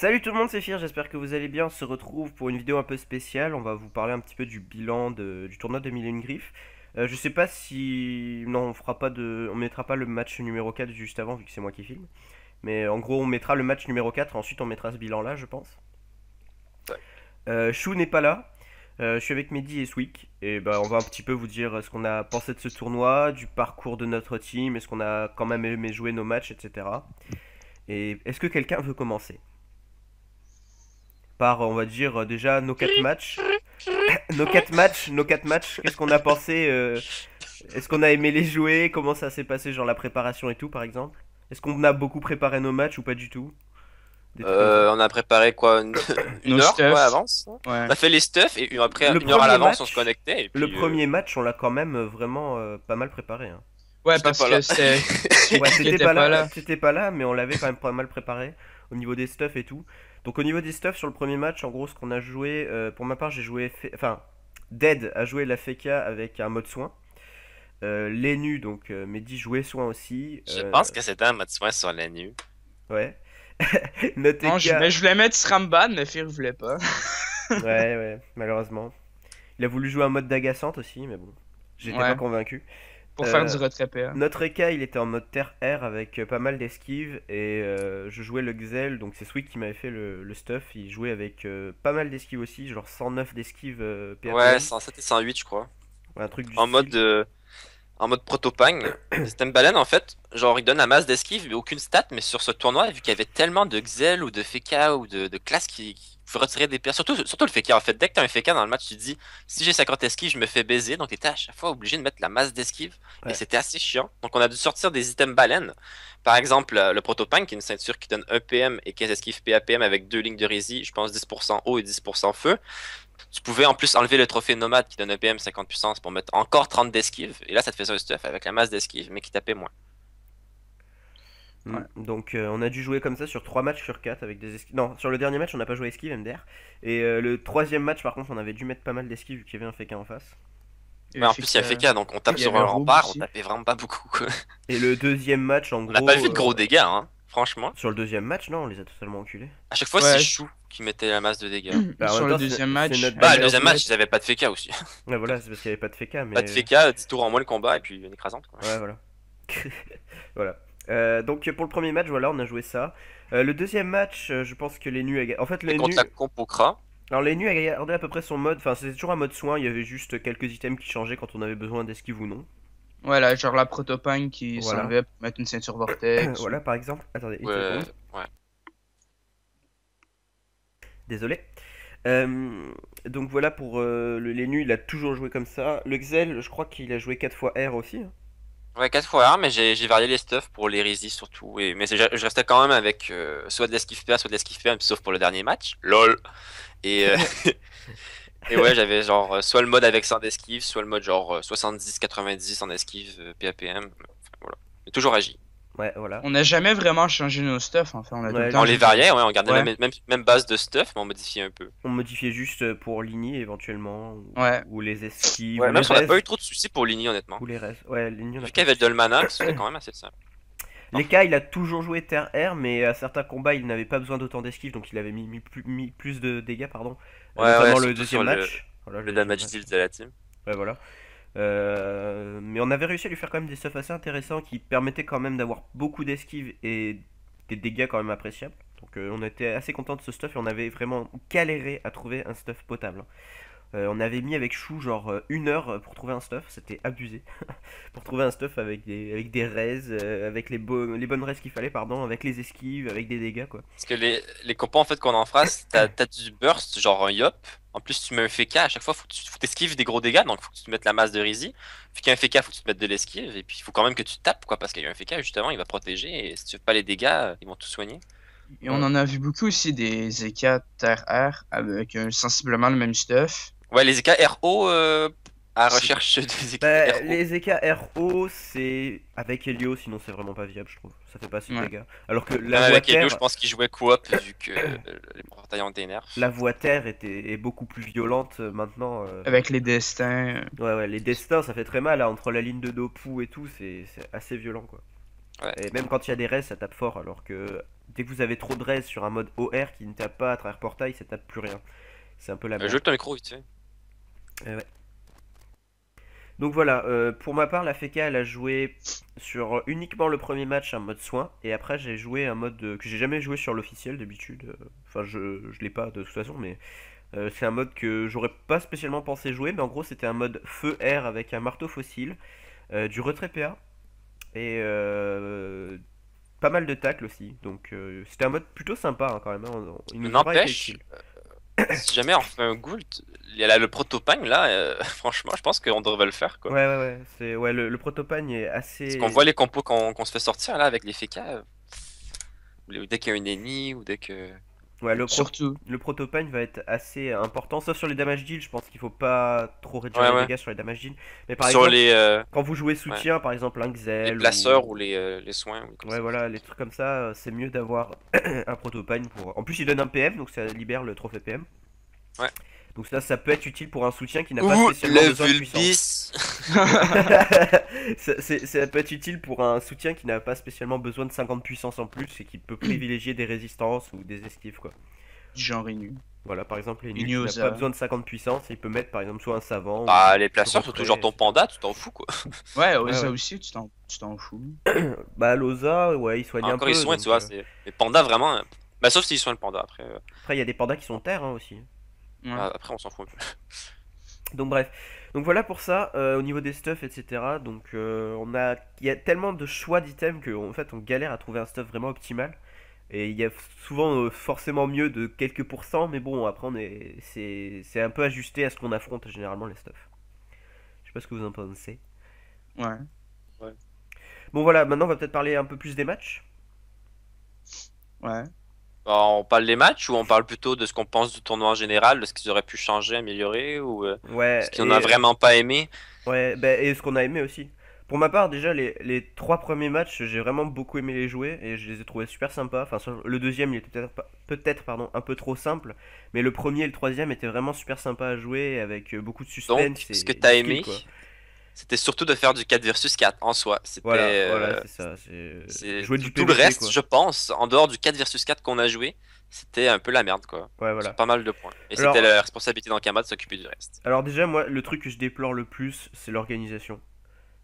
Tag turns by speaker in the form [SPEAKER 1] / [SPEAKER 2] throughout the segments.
[SPEAKER 1] Salut tout le monde, c'est Fir, j'espère que vous allez bien. On se retrouve pour une vidéo un peu spéciale. On va vous parler un petit peu du bilan du tournoi de million Griff. Euh, je sais pas si. Non, on fera pas de. On mettra pas le match numéro 4 juste avant, vu que c'est moi qui filme. Mais en gros, on mettra le match numéro 4 ensuite on mettra ce bilan là, je pense. Euh, Chou n'est pas là. Euh, je suis avec Mehdi et Swick. Et ben, on va un petit peu vous dire ce qu'on a pensé de ce tournoi, du parcours de notre team, est-ce qu'on a quand même aimé jouer nos matchs, etc. Et est-ce que quelqu'un veut commencer par, on va dire, euh, déjà nos quatre matchs. nos quatre matchs, nos quatre matchs, qu'est-ce qu'on a pensé euh, Est-ce qu'on a aimé les jouer Comment ça s'est passé, genre la préparation et tout, par exemple Est-ce qu'on a beaucoup préparé nos matchs ou pas du tout
[SPEAKER 2] euh, on a préparé quoi une, heure à avance. On a fait les stuffs et après une heure à l'avance on se connectait. le premier
[SPEAKER 1] match on l'a quand même vraiment pas mal préparé. Hein. Ouais parce que c'était pas, pas, là, c'était pas là mais on l'avait quand même pas mal préparé au niveau des stuffs et tout. Donc au niveau des stuffs sur le premier match, en gros ce qu'on a joué, euh, pour ma part j'ai joué, enfin Dead a joué la Feka avec un mode soin. Euh, Lenu, donc euh, Mehdi jouait soin aussi.
[SPEAKER 3] Je euh, pense que c'était un mode soin sur Lenu.
[SPEAKER 1] Ouais.
[SPEAKER 3] Notez je, mais je voulais mettre Sramban, mais Fir voulait pas.
[SPEAKER 1] ouais, ouais, malheureusement. Il a voulu jouer un mode d'agaçante aussi, mais bon, j'étais pas convaincu. Euh, notre EK il était en mode terre-air avec euh, pas mal d'esquives et euh, je jouais le Xel, donc c'est Sweet qui m'avait fait le, stuff. Il jouait avec pas mal d'esquives aussi, genre 109 d'esquives Ouais, 107
[SPEAKER 2] et 108 je crois. un truc En mode en mode protopang. un baleine en fait, genre, il donne un masse d'esquives, mais aucune stat. Mais sur ce tournoi, vu qu'il y avait tellement de Xel ou de Feka ou de classe qui, faut retirer des pierres Surtout, surtout le féca, en fait. Dès que tu as un dans le match, tu dis si j'ai 50 esquives je me fais baiser. Donc, tu étais à chaque fois obligé de mettre la masse d'esquive. Et c'était assez chiant. Donc, on a dû sortir des items baleines. Par exemple, euh, le Protopunk, qui est une ceinture qui donne 1 PM et 15 esquives PAPM avec deux lignes de rési, je pense 10% eau et 10% feu. Tu pouvais en plus enlever le trophée nomade qui donne 1 PM 50 puissance pour mettre encore 30 d'esquive. Et là, ça te faisait un stuff avec la masse d'esquive, mais qui tapait moins.
[SPEAKER 3] Mm.
[SPEAKER 1] Donc euh, on a dû jouer comme ça sur 3 matchs sur 4 avec des esquives. Non, sur le dernier match on n'a pas joué esquive MDR. Et le euh, le troisième match par contre on avait dû mettre pas mal d'esquives vu qu'il y avait un Feka en face.
[SPEAKER 2] Mais en plus il y a Feka donc on tape sur un rempart, on tapait vraiment pas beaucoup. et
[SPEAKER 1] le deuxième match en gros... On a pas vu de gros euh, dégâts
[SPEAKER 2] hein, franchement. Sur le deuxième match non, on les a totalement enculés. A chaque fois c'est Chou qui mettait la masse de dégâts. sur bah,
[SPEAKER 1] le bah, deuxième match... Bah le deuxième match ils
[SPEAKER 2] avaient pas de Feka aussi.
[SPEAKER 1] ouais voilà c'est parce qu'il y avait pas de Feka mais... Pas de Feka,
[SPEAKER 2] 10 tours en moins le combat et puis une écrasante quoi. Ouais voilà.
[SPEAKER 1] voilà. Euh, donc pour le premier match, voilà, on a joué ça. Euh, le deuxième match, euh, je pense que les nus. En fait, les Alors les a gardé à peu près son mode. Enfin, c'était toujours un mode soin. Il y avait juste quelques items qui changeaient quand on avait besoin d'esquive ou non.
[SPEAKER 3] Voilà, genre la protopine qui voilà. pour mettre une ceinture vortex. voilà, par exemple. Attendez.
[SPEAKER 1] Désolé. donc voilà pour les il a toujours joué comme ça. Le Xel, je crois qu'il a joué 4 fois R aussi. Hein.
[SPEAKER 2] Ouais, 4 fois mais j'ai varié les stuffs pour les l'hérésie surtout. Et, mais je restais quand même avec euh, soit de l'esquive soit de l'esquive sauf pour le dernier match. LOL Et, euh, et ouais, j'avais genre euh, soit le mode avec 100 d'esquive, soit le mode genre 70-90 en esquive PAPM. voilà. toujours agi.
[SPEAKER 3] On n'a jamais vraiment changé nos stuff, fait on a On les variait, on gardait la même,
[SPEAKER 2] même, base de stuff, mais on modifiait un peu. On
[SPEAKER 3] modifiait juste euh, pour Ligny éventuellement, ou,
[SPEAKER 1] les esquives. même si on n'a pas eu trop de soucis
[SPEAKER 2] pour Ligny, honnêtement. Ou les ouais, Vu qu'il avait c'était quand même assez simple.
[SPEAKER 1] Leka, il a toujours joué terre-air, mais à certains combats, il n'avait pas besoin d'autant d'esquive, donc il avait mis, plus, de dégâts, pardon. Euh, ouais, le deuxième match.
[SPEAKER 2] Le, voilà, le damage deal de la team.
[SPEAKER 1] Ouais, voilà. Euh, mais on avait réussi à lui faire quand même des stuffs assez intéressants qui permettaient quand même d'avoir beaucoup d'esquives et des dégâts quand même appréciables. Donc euh, on était assez content de ce stuff et on avait vraiment galéré à trouver un stuff potable. Euh, on avait mis avec Chou genre euh, une heure euh, pour trouver un stuff, c'était abusé. pour trouver un stuff avec des, avec des raises, avec les, les bonnes raises qu'il fallait, pardon, avec les esquives, avec des dégâts quoi.
[SPEAKER 2] Parce que les, les en fait qu'on en phrase, t'as du burst, genre un yop. En plus, tu mets un FK, à chaque fois, faut que tu esquives des gros dégâts, donc faut que tu te mettes la masse de Rizzy. Puis qu'il y a un FK, faut que tu te mettes de l'esquive, et puis il faut quand même que tu tapes, quoi, parce qu'il y a un FK, justement, il va protéger, et si tu veux pas les dégâts, ils vont tout soigner.
[SPEAKER 3] Et on en a vu beaucoup aussi des EK terre-air avec sensiblement le même stuff.
[SPEAKER 2] Ouais, les EKRO euh, à recherche des EKRO. Bah, les
[SPEAKER 3] EKRO, c'est avec Helio,
[SPEAKER 1] sinon c'est vraiment pas viable, je trouve. Ça fait pas si de dégâts. Alors que la ah, voie avec Helio, je pense
[SPEAKER 2] qu'il jouait coop vu que euh, les portails ont des La
[SPEAKER 1] voie terre était, est beaucoup plus violente euh, maintenant. Avec les destins. Ouais, ouais, les destins, ça fait très mal. Hein, entre la ligne de Dopu et tout, c'est assez violent quoi. Et même quand il y a des res ça tape fort. Alors que dès que vous avez trop de res sur un mode OR qui ne tape pas à travers portail, ça tape plus rien. C'est un peu la même. Euh, ton micro eh donc voilà, euh, pour ma part, la FECA, elle a joué sur uniquement le premier match un mode soin, et après j'ai joué un mode que j'ai jamais joué sur l'officiel d'habitude, euh, enfin je, l'ai pas de toute façon, mais euh, c'est un mode que j'aurais pas spécialement pensé jouer, mais en gros c'était un mode feu-air avec un marteau fossile, du retrait PA, et pas mal de tacles aussi, donc c'était un mode plutôt sympa hein, quand même.
[SPEAKER 2] Hein, si jamais on fait un a le protopagne là, euh, franchement, je pense qu'on devrait le faire. Quoi.
[SPEAKER 1] Ouais, ouais, ouais. C'est, ouais le, protopagne est assez. Parce qu'on voit les
[SPEAKER 2] compos qu'on, qu'on se fait sortir là avec les fécas. Euh, ou dès qu'il y a une ennemi, ou dès que. Ouais, le,
[SPEAKER 1] Surtout. le protopagne va être assez important, sauf sur les damage deal je pense qu'il faut pas trop réduire les dégâts sur les damage deal. Mais par sur exemple, les, euh, quand vous jouez soutien, par exemple un Xel. Les placeurs ou, les, les, soins. Ou ouais, voilà, les trucs comme ça, c'est mieux d'avoir un protopagne pour. En plus, il donne un PM, donc ça libère le trophée PM. Ouais. Donc ça, ça peut être utile pour un soutien qui n'a pas spécialement besoin de puissance. ça, peut être utile pour un soutien qui n'a pas spécialement besoin de 50 puissance en plus et qui peut hmm. privilégier des résistances ou des esquives quoi.
[SPEAKER 3] Genre Inu. Voilà, par exemple, Inu, n'a pas besoin de
[SPEAKER 1] 50 puissance, il peut mettre par exemple soit un savant.
[SPEAKER 3] Bah les placeurs, sont toujours ton panda, tu t'en fous quoi. Ouais, Oza
[SPEAKER 1] aussi, tu t'en fous. bah, l'Oza, ouais, il soigne un peu. Encore il soigne, tu vois.
[SPEAKER 2] Euh. Les pandas vraiment. Euh, bah, sauf s'ils soignent le panda après. Euh.
[SPEAKER 1] Après, il y a des pandas qui sont terre hein, aussi.
[SPEAKER 2] Ah, après, on s'en fout
[SPEAKER 1] Donc, bref. Donc, voilà pour ça, euh, au niveau des stuffs, etc. Donc, euh, on a... il y a tellement de choix d'items qu'en fait, on galère à trouver un stuff vraiment optimal. Et il y a souvent euh, forcément mieux de quelques pourcents, mais bon, après, c'est un peu ajusté à ce qu'on affronte généralement les stuffs. Je sais pas ce que vous en pensez.
[SPEAKER 3] ouais.
[SPEAKER 1] Bon, voilà, maintenant, on va peut-être parler un peu plus des matchs.
[SPEAKER 2] Ouais. Bah, on parle des matchs ou on parle plutôt de ce qu'on pense du tournoi en général, de ce qu'ils auraient pu changer, améliorer ou euh, ce qu'on n'a vraiment pas aimé
[SPEAKER 1] Ouais, bah, et ce qu'on a aimé aussi. Pour ma part, déjà, les, trois premiers matchs, j'ai vraiment beaucoup aimé les jouer et je les ai trouvés super sympas. Enfin, le deuxième, il était peut-être pardon, un peu trop simple, mais le premier et le troisième étaient vraiment super sympas à jouer avec euh, beaucoup de suspense. ce que t'as aimé,
[SPEAKER 2] c'était surtout de faire du 4 versus 4 en soi. C'était voilà, euh, ça. jouer du tout, le reste, je pense, en dehors du 4 versus 4 qu'on a joué, c'était un peu la merde quoi. Ouais, voilà. Pas mal de points. Et c'était la responsabilité d'Ankama de s'occuper du reste.
[SPEAKER 1] Alors déjà moi le truc que je déplore le plus c'est l'organisation.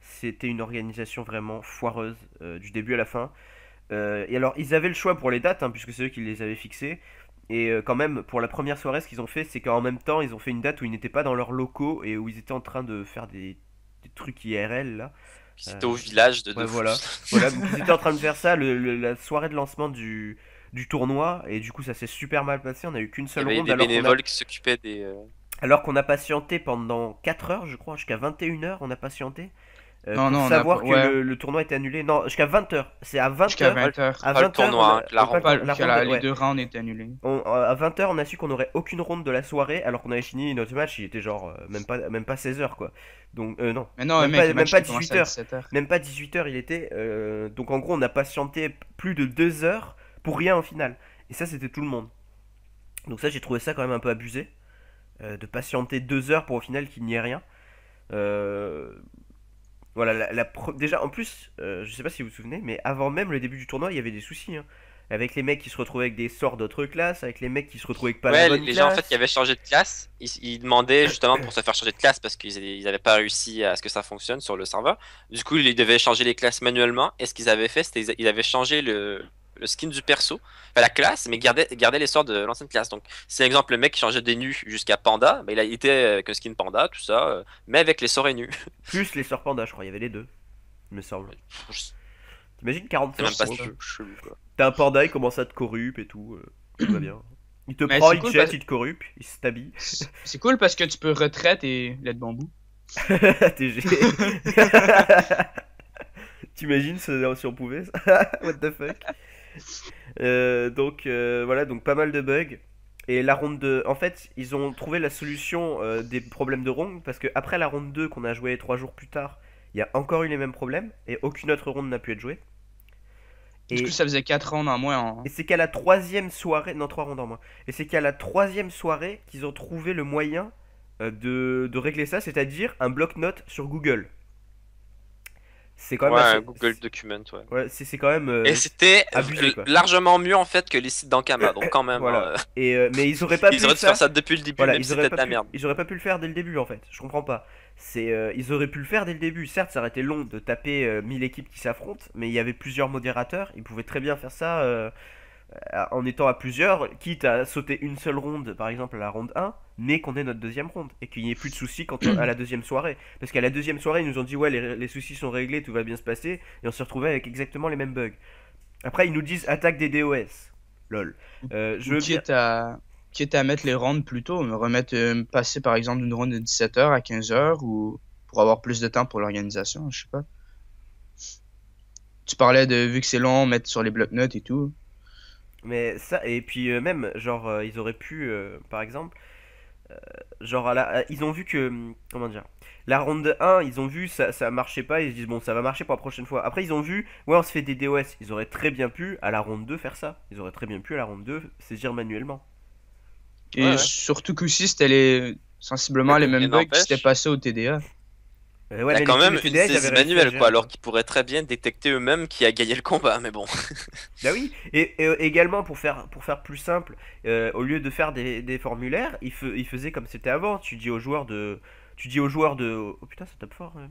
[SPEAKER 1] C'était une organisation vraiment foireuse euh, du début à la fin. Euh, et alors ils avaient le choix pour les dates hein, puisque c'est eux qui les avaient fixées. Et quand même pour la première soirée ce qu'ils ont fait c'est qu'en même temps ils ont fait une date où ils n'étaient pas dans leurs locaux et où ils étaient en train de faire des des trucs IRL là. C'était euh, au village de ouais, voilà. voilà, donc en train de faire ça la soirée de lancement du, du tournoi et du coup ça s'est super mal passé. On a eu qu'une seule ronde. Il y avait des bénévoles qui s'occupaient des. Euh, alors qu'on a patienté pendant 4 heures, je crois, jusqu'à 21 heures, on a patienté. Euh, non, savoir que le, tournoi était annulé. Non, jusqu'à 20h. C'est à 20h. À 20h. Le tournoi, hein, Les deux rounds
[SPEAKER 3] étaient annulés. On,
[SPEAKER 1] euh, à 20h, on a su qu'on n'aurait aucune ronde de la soirée alors qu'on avait fini notre match. Il était genre euh, même pas, même pas 16h quoi. Donc, non. même, pas, 18h. Même pas 18h, il était. donc en gros, on a patienté plus de 2 heures pour rien au final Et ça, c'était tout le monde. Donc ça, j'ai trouvé ça quand même un peu abusé. de patienter 2 heures pour au final qu'il n'y ait rien. Euh voilà, la, déjà, en plus, euh, je sais pas si vous vous souvenez, mais avant même le début du tournoi, il y avait des soucis. Hein. Avec les mecs qui se retrouvaient avec des sorts d'autres classes, avec les mecs qui se retrouvaient avec pas ouais, la bonne les gens en fait
[SPEAKER 2] qui avaient changé de classe, ils, ils demandaient justement pour se faire changer de classe parce qu'ils n'avaient pas réussi à ce que ça fonctionne sur le serveur. Du coup, ils devaient changer les classes manuellement et ce qu'ils avaient fait, c'était qu'ils avaient changé le, le skin du perso, enfin la classe, mais gardait, gardait l'essor de l'ancienne classe. Donc, c'est exemple le mec qui changeait des nus jusqu'à panda, mais il, a, était avec euh, un skin panda, tout ça, euh, mais avec les et nus,
[SPEAKER 1] Plus les l'essor panda, je crois, il y avait les deux, il me semble. T'imagines 45 T'as un panda, il commence à te corrupe et tout, euh, bien.
[SPEAKER 3] Il te prend, il te parce... il te il se t'habille. C'est cool parce que tu peux retraite et l'aide bambou. T'es
[SPEAKER 1] T'imagines si on pouvait ça What the fuck Euh, donc euh, voilà, donc pas mal de bugs. Et la ronde 2, en fait, ils ont trouvé la solution euh, des problèmes de ronde parce que après la ronde 2 qu'on a joué 3 jours plus tard, il y a encore eu les mêmes problèmes et aucune autre ronde n'a pu être jouée. Et... que ça faisait 4 rondes en moins. Hein. Et c'est qu'à la troisième soirée, non 3 rondes en moins. Et c'est qu'à la troisième soirée qu'ils ont trouvé le moyen de, de régler ça, c'est-à-dire un bloc-notes sur Google.
[SPEAKER 2] C'est quand même ouais, Google Document, ouais.
[SPEAKER 1] ouais c'est, quand même. Euh, et c'était
[SPEAKER 2] largement mieux en fait que les sites d'Ankama, donc quand même. voilà. Euh, et euh, mais ils auraient pas. ils pu auraient faire... ça depuis le début. même ils auraient pas pu... merde.
[SPEAKER 1] pas pu le faire dès le début en fait. Je comprends pas. C'est, ils auraient pu le faire dès le début. Certes, ça aurait été long de taper 1000 équipes qui s'affrontent, mais il y avait plusieurs modérateurs. Ils pouvaient très bien faire ça euh, en étant à plusieurs, quitte à sauter une seule ronde, par exemple la ronde 1, mais qu'on ait notre deuxième ronde et qu'il n'y ait plus de soucis quand à la deuxième soirée. Parce qu'à la deuxième soirée, ils nous ont dit ouais, les, soucis sont réglés, tout va bien se passer, et on se retrouvait avec exactement les mêmes bugs. Après, ils nous disent attaque des DOS.
[SPEAKER 3] Lol. Euh, je quitte, à, à mettre les rondes plus tôt, remettre, euh, passer par exemple d'une ronde de 17h à 15h ou pour avoir plus de temps pour l'organisation, je sais pas. Tu parlais de vu que c'est long, mettre sur les blocs-notes et tout.
[SPEAKER 1] Mais ça, et puis euh, même, genre, euh, ils auraient pu, euh, par exemple, genre, à ils ont vu que, hmm, comment dire, la ronde 1, ils ont vu, ça, ça marchait pas, ils se disent, bon, ça va marcher pour la prochaine fois. Après, ils ont vu, ouais, on se fait des DOS, ils auraient très bien pu, à la ronde 2, faire ça. Ils auraient très bien pu, à la ronde 2, saisir manuellement.
[SPEAKER 3] Et surtout que si c'était sensiblement les mêmes bugs qui s'étaient passés au TDA. Euh, il quand même une saisie quoi,
[SPEAKER 2] alors qu'ils pourraient très bien détecter eux-mêmes qui a gagné le combat, mais bon.
[SPEAKER 1] bah oui, et, euh, également pour faire, pour faire plus simple, euh, au lieu de faire des, formulaires, ils, faisaient comme c'était avant. Tu dis aux joueurs de. Tu dis aux joueurs de. Oh putain, ça tape fort, hein,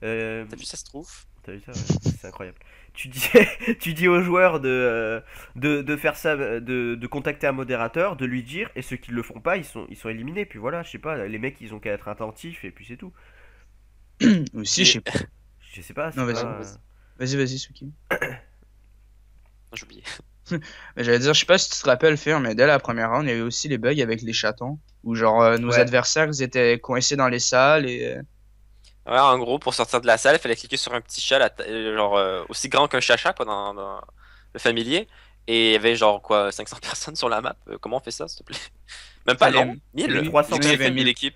[SPEAKER 1] T'as vu, ça se trouve T'as vu ça ouais, C'est incroyable. Tu dis, tu dis aux joueurs de, de, faire ça, de, de, contacter un modérateur, de lui dire, et ceux qui le font pas, ils sont, ils sont éliminés. Puis voilà, je sais pas, les mecs, ils ont qu'à être attentifs, et puis
[SPEAKER 3] c'est tout. si, je sais pas. Je sais pas. Non, vas-y. Vas-y, vas-y, Suki. Ah, j'ai oublié. J'allais dire, je sais pas si tu te rappelles, Fer, mais dès la première round, il y avait aussi les bugs avec les chatons. ou genre, euh, nos adversaires, ils étaient coincés dans les salles et.
[SPEAKER 2] Euh, ouais, en gros, pour sortir de la salle, il fallait cliquer sur un petit chat, euh, genre, aussi grand qu'un chacha, quoi, dans le familier. Et il y avait genre quoi 500 personnes sur la map. Euh, comment on fait ça, s'il te plaît Même pas les 1000 300 il y avait 1000
[SPEAKER 3] équipes.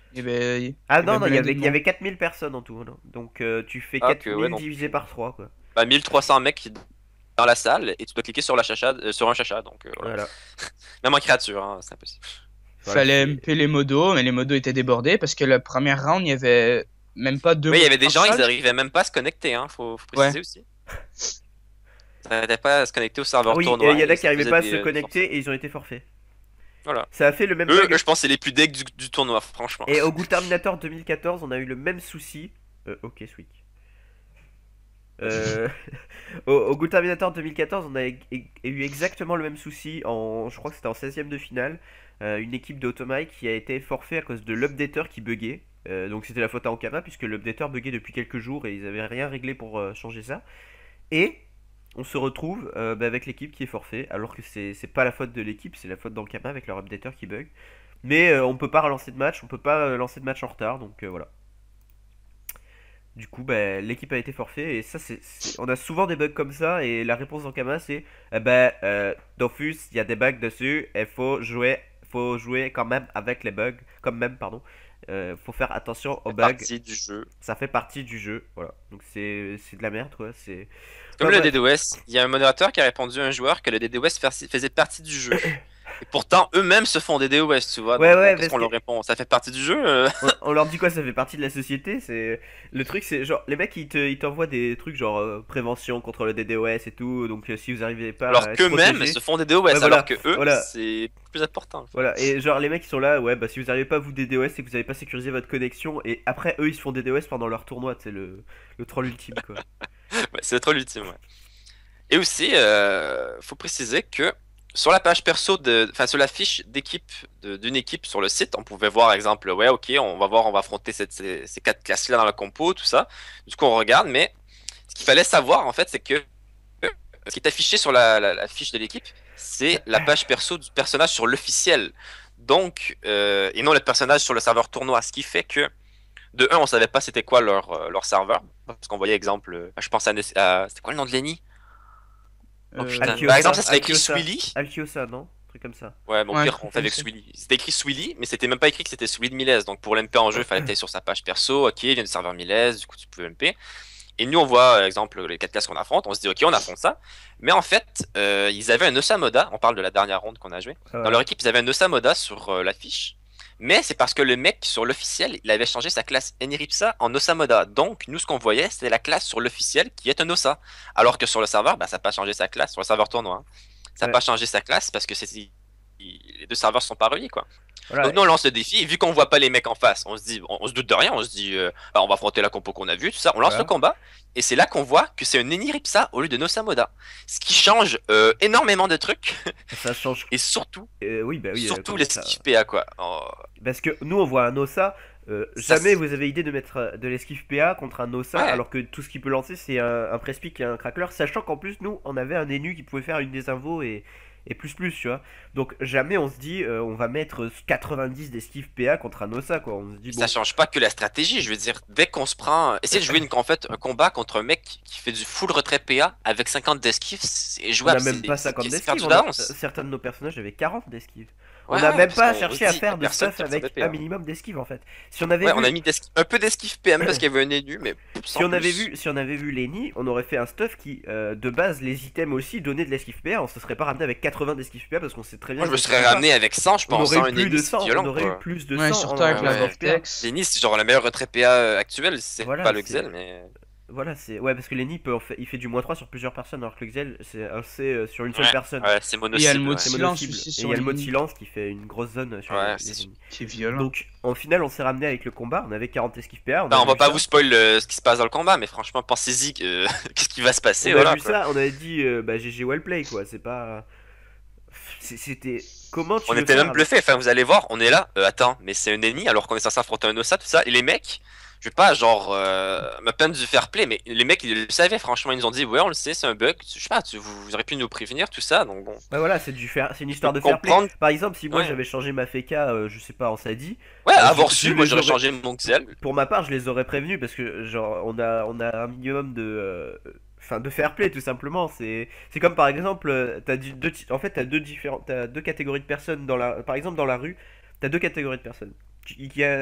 [SPEAKER 3] ah non, il
[SPEAKER 2] y,
[SPEAKER 1] avait, 4000 personnes en tout. Hein. Donc euh, tu fais 4000 ah, divisé par 3 quoi.
[SPEAKER 2] Bah 1300 mecs dans la salle et tu dois cliquer sur la chacha, euh, sur un chacha donc voilà. Même en créature, hein, c'est impossible. Fallait
[SPEAKER 3] MP les modos, mais les modos étaient débordés parce que la première round, il y avait même pas deux. Oui, il y avait des gens, ils arrivaient
[SPEAKER 2] même pas à se connecter, hein, faut, préciser aussi. Ils n'arrivaient pas à se connecter au serveur oui, Il y en a qui n'arrivaient pas à se euh,
[SPEAKER 3] connecter
[SPEAKER 1] et ils ont été forfaits.
[SPEAKER 2] Voilà. Ça a fait le même. Eux, je pense c'est les plus decks du, tournoi, franchement. Et au Goût
[SPEAKER 1] Terminator 2014, on a eu le même souci. Euh, ok, Sweet. Euh, au, au Terminator 2014, on a e-, e-, eu exactement le même souci. En, je crois que c'était en 16ème de finale. Euh, une équipe d'Automai qui a été forfait à cause de l'updater qui buguait. donc c'était la faute à Ankama puisque l'updater buguait depuis quelques jours et ils n'avaient rien réglé pour changer ça. Et on se retrouve euh, bah, avec l'équipe qui est forfait, alors que c'est pas la faute de l'équipe, c'est la faute d'Ankama avec leur updater qui bug. Mais euh, on peut pas relancer de match, on peut pas euh, lancer de match en retard, donc voilà. Du coup, bah, l'équipe a été forfait et ça, c'est on a souvent des bugs comme ça et la réponse d'Ankama c'est eh ben Dofus, il y a des bugs dessus, il faut jouer, faut jouer quand même avec les bugs, comme même pardon. faut faire attention aux bugs. Ça fait partie du jeu. Ça fait partie du jeu, voilà. Donc c'est de la merde, quoi. C'est comme bah, le
[SPEAKER 2] DDoS, il y a un modérateur qui a répondu à un joueur que le DDoS faisait partie du jeu. Et pourtant, eux-mêmes se font des tu vois. Ouais, ouais, On qu'on leur répond, ça fait partie du jeu. Euh.
[SPEAKER 1] On, leur dit quoi, ça fait partie de la société. C'est le truc, c'est genre les mecs ils t'envoient des trucs genre euh, prévention contre le DDoS et tout. Donc euh, si vous arrivez pas, alors qu'eux-mêmes se font des ddos. alors que eux, c'est plus important. Voilà. Et genre les mecs ils sont là, ouais, bah si vous arrivez pas à vous DDoS et que vous n'avez pas sécurisé votre connexion, et après eux ils se font des pendant leur tournoi, c'est le le troll ultime quoi.
[SPEAKER 2] c'est trop l'ultime, ouais. Et aussi, euh, faut préciser que sur la page perso, de, enfin sur la fiche d'équipe d'une équipe sur le site, on pouvait voir, exemple, ouais, ok, on va voir, on va affronter ces, quatre classes-là dans la compo, tout ça. Du coup, on regarde, mais ce qu'il fallait savoir, en fait, c'est que ce qui est affiché sur la, fiche de l'équipe, c'est la page perso du personnage sur l'officiel. Donc, euh, et non le personnage sur le serveur tournoi. Ce qui fait que de un, on savait pas c'était quoi leur, euh, leur serveur. Parce qu'on voyait, exemple, euh, je pense à. c'était quoi le nom de Lenny
[SPEAKER 3] oh, euh, Par exemple, c'était
[SPEAKER 1] Alkyosa, non truc comme ça. Ouais, mon
[SPEAKER 2] pire, on avec Swilly. C'était écrit Swilly, mais c'était même pas écrit que c'était Swilly de Miles. Donc pour l'MP en jeu, il fallait aller sur sa page perso. Ok, il vient du serveur Miles, du coup tu peux MP. Et nous, on voit, exemple, les 4 classes qu'on affronte, on se dit, ok, on affronte ça. Mais en fait, ils avaient un Osamoda, on parle de la dernière ronde qu'on a joué. Dans leur équipe, ils avaient un Osamoda sur l'affiche. Mais c'est parce que le mec, sur l'officiel, il avait changé sa classe Enripsa en Osamoda. Donc, nous, ce qu'on voyait, c'était la classe sur l'officiel qui est un Osa. Alors que sur le serveur, bah, ça n'a pas changé sa classe, sur le serveur tournoi. Hein. Ça n'a pas changé sa classe parce que c'est les deux serveurs sont pas reliés quoi. Donc nous on lance le défi et vu qu'on voit pas les mecs en face, on se dit, on, se doute de rien, on se dit, euh, bah, on va affronter la compo qu'on a vue, tout ça, on lance le combat et c'est là qu'on voit que c'est un Eniripsa au lieu de Nosamoda, ce qui change euh, énormément de trucs. Ça change. et surtout, l'esquive oui, bah euh, surtout les PA quoi. Oh.
[SPEAKER 1] Parce que nous on voit un Nosa, jamais vous avez idée de mettre de l'esquive PA contre un nosa alors que tout ce qu'il peut lancer c'est un, un et un Crackler, sachant qu'en plus nous on avait un Enu qui pouvait faire une des et, et plus plus, tu vois. Donc jamais on se dit euh, on va mettre 90 d'esquive PA contre un Ossa, quoi. On se dit, bon... Ça
[SPEAKER 2] change pas que la stratégie, je veux dire, dès qu'on se prend. Essayer de jouer une, en fait, un combat contre un mec qui fait du full retrait PA avec 50 d'esquive, c'est jouable. On a même pas 50 d'esquive.
[SPEAKER 1] Certains de nos personnages avaient 40 d'esquive on n'a même pas cherché à faire de stuff avec un hein. minimum d'esquive en fait. Si on avait on a mis un peu d'esquive PM parce qu'il y avait un mais si on avait vu, si on avait vu Lenny, on aurait fait un stuff qui, euh, de base, les items aussi donnaient de l'esquive PA. On se serait pas ramené avec 80 d'esquive PA parce qu'on sait très bien. Moi, je me serais ramené avec 100, je pense. Hein, on aurait eu plus de 100. on aurait eu plus de 100. Ouais,
[SPEAKER 2] Lenny, c'est genre la meilleure retraite PA actuelle. C'est pas le Xel, mais
[SPEAKER 1] voilà, c'est. Ouais, parce que l'ennemi peut, il fait du moins 3 sur plusieurs personnes, alors que le c'est euh, sur une seule personne. Ouais, c'est mono Et il y a le mode silence qui fait une grosse zone sur les violent. Donc, en final on s'est ramené avec le combat. On avait 40 esquives PA. On, va pas vous spoil
[SPEAKER 2] euh, ce qui se passe dans le combat, mais franchement, pensez-y, qu'est-ce qui va se passer. On voilà,
[SPEAKER 1] on avait dit, euh, bah, GG well play, quoi. C'est pas. C'était. Comment tu On était même bluffé. Enfin, vous
[SPEAKER 2] allez voir, on est là. attends, mais c'est un ennemi alors qu'on est censé affronter un ossa, tout ça. Et les mecs je sais pas genre ma euh, me peindre du fair play, mais les mecs ils le savaient franchement, ils nous ont dit ouais on le sait, c'est un bug, je sais pas, vous, auriez pu nous prévenir tout ça, donc bon. Bah voilà,
[SPEAKER 1] c'est du faire, c'est une histoire de fair play. Par exemple, si moi j'avais changé ma FECA, euh, je sais pas, en dit Ouais, euh, avoir su, moi j'aurais changé
[SPEAKER 2] mon XL Pour ma part,
[SPEAKER 1] je les aurais prévenus parce que genre on a on a un minimum de Enfin, de fair play tout simplement. C'est comme par exemple, as deux, en fait, t'as deux différentes, deux catégories de personnes dans la, par exemple dans la rue, t'as deux catégories de personnes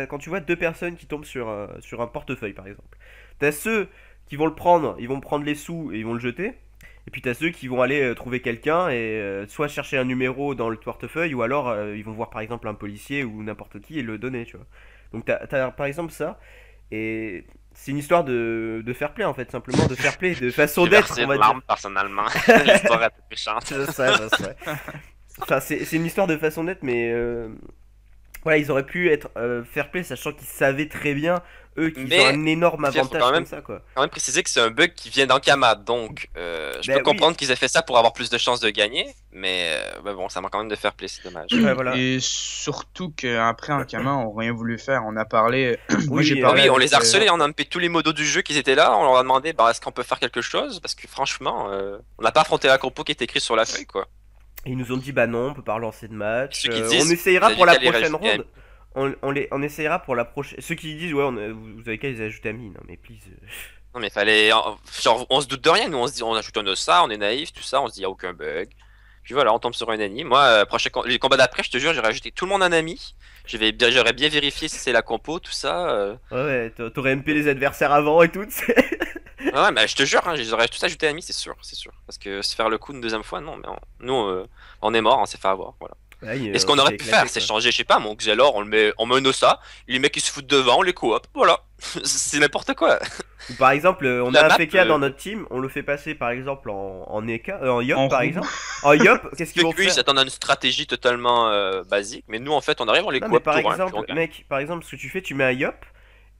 [SPEAKER 1] quand tu vois deux personnes qui tombent sur un, euh, sur un portefeuille, par exemple, t'as ceux qui vont le prendre, ils vont prendre les sous et ils vont le jeter. Et puis t'as ceux qui vont aller euh, trouver quelqu'un et euh, soit chercher un numéro dans le portefeuille ou alors ils vont voir par exemple un policier ou n'importe qui et le donner, tu vois. Donc t'as, as, par exemple ça et c'est une histoire de, de fair play en fait, simplement de fair play, de façon d'être. larme, personnellement, l'histoire est c'est ça, c'est, une histoire de façon d'être mais Ouais ils auraient pu être euh, fair play, sachant qu'ils savaient très bien,
[SPEAKER 3] eux, qu'ils ont un énorme avantage comme ça. Quoi.
[SPEAKER 2] quand même préciser que c'est un bug qui vient d'Ankama, donc euh, je ben peux comprendre qu'ils aient fait ça pour avoir plus de chances de gagner, mais euh, ben bon, ça manque quand même de fair play, c'est dommage.
[SPEAKER 3] Et surtout qu'après Ankama, on rien voulu faire, on a parlé. oui, on les a harcelés,
[SPEAKER 2] on a un tous les modos du jeu qui étaient là, on leur a demandé bah, est-ce qu'on peut faire quelque chose, parce que franchement, on n'a pas affronté la compo qui était écrite sur la feuille, quoi.
[SPEAKER 1] Ils nous ont dit bah non, on peut pas relancer de match. Euh, on essayera pour la prochaine ronde. On, les, on essayera pour la prochaine. Ceux qui disent ouais, vous, avez qu'à les ajouter à non hein, mais please. Euh.
[SPEAKER 2] Non mais fallait, genre on se doute de rien, nous on se dit on ajoute un de ça, on est naïf, tout ça, on se dit y a aucun bug. Puis voilà, on tombe sur un ami. Moi, euh, prochain les combats d'après, je te jure, j'aurais ajouté tout le monde un ami. J'aurais bien, vérifié si c'est la compo, tout ça.
[SPEAKER 1] Ouais, t'aurais MP les adversaires avant et tout.
[SPEAKER 2] ouais, mais bah, je te jure, hein, je tout ajouté à mi, c'est sûr, c'est sûr. Parce que se faire le coup une deuxième fois, non, mais nous, on euh, est mort, on hein, s'est fait avoir, voilà. est et ce euh, qu'on aurait pu faire, c'est changer, je sais pas, mon Xelor, on le met, en met ça, les mecs ils se foutent devant, on les coop, voilà. c'est n'importe
[SPEAKER 1] quoi. Par exemple, euh, on a un PK dans notre team, on le fait passer par exemple en, en, e en Yop par exemple. En Yop, qu'est-ce qu'ils vont lui, faire Ils
[SPEAKER 2] s'attendent à une stratégie totalement basique, mais nous en fait on arrive, on les par hein, exemple,
[SPEAKER 1] mec, par exemple, ce que tu fais, tu mets un Yop,